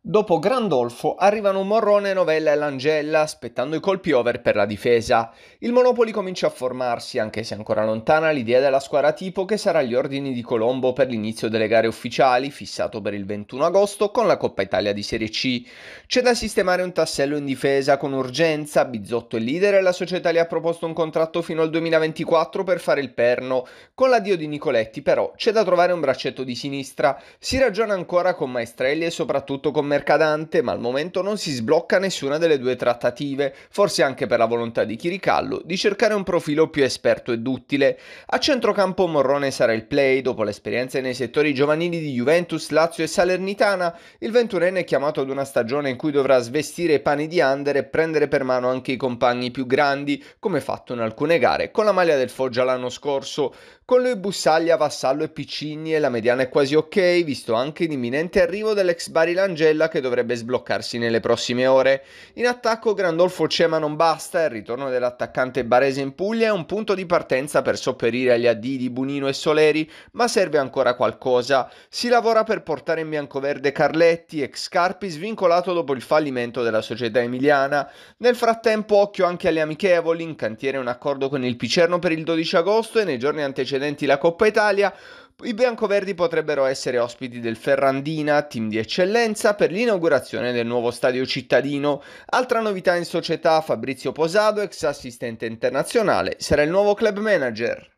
Dopo Grandolfo arrivano Morrone, Novella e Langella, aspettando i colpi over per la difesa. Il Monopoli comincia a formarsi, anche se ancora lontana l'idea della squadra tipo che sarà agli ordini di Colombo per l'inizio delle gare ufficiali, fissato per il 21 agosto con la Coppa Italia di Serie C. C'è da sistemare un tassello in difesa con urgenza, Bizzotto è leader e la società gli ha proposto un contratto fino al 2024 per fare il perno. Con l'addio di Nicoletti però c'è da trovare un braccetto di sinistra, si ragiona ancora con Maestrelli e soprattutto con mercadante, ma al momento non si sblocca nessuna delle due trattative, forse anche per la volontà di Chiricallo di cercare un profilo più esperto e duttile. A centrocampo Morrone sarà il play, dopo l'esperienza nei settori giovanili di Juventus, Lazio e Salernitana, il ventunenne è chiamato ad una stagione in cui dovrà svestire i panni di under e prendere per mano anche i compagni più grandi, come fatto in alcune gare con la maglia del Foggia l'anno scorso. Con lui Bussaglia, Vassallo e Piccini e la mediana è quasi ok, visto anche l'imminente arrivo dell'ex Bari Langella quella che dovrebbe sbloccarsi nelle prossime ore. In attacco Grandolfo Cema non basta, il ritorno dell'attaccante barese in Puglia è un punto di partenza per sopperire agli addi di Bunino e Soleri, ma serve ancora qualcosa. Si lavora per portare in biancoverde Carletti, ex Carpi svincolato dopo il fallimento della società emiliana. Nel frattempo occhio anche alle amichevoli, in cantiere un accordo con il Picerno per il 12 agosto e nei giorni antecedenti la Coppa Italia, i biancoverdi potrebbero essere ospiti del Ferrandina, team di eccellenza, per l'inaugurazione del nuovo stadio cittadino. Altra novità in società, Fabrizio Posado, ex assistente internazionale, sarà il nuovo club manager.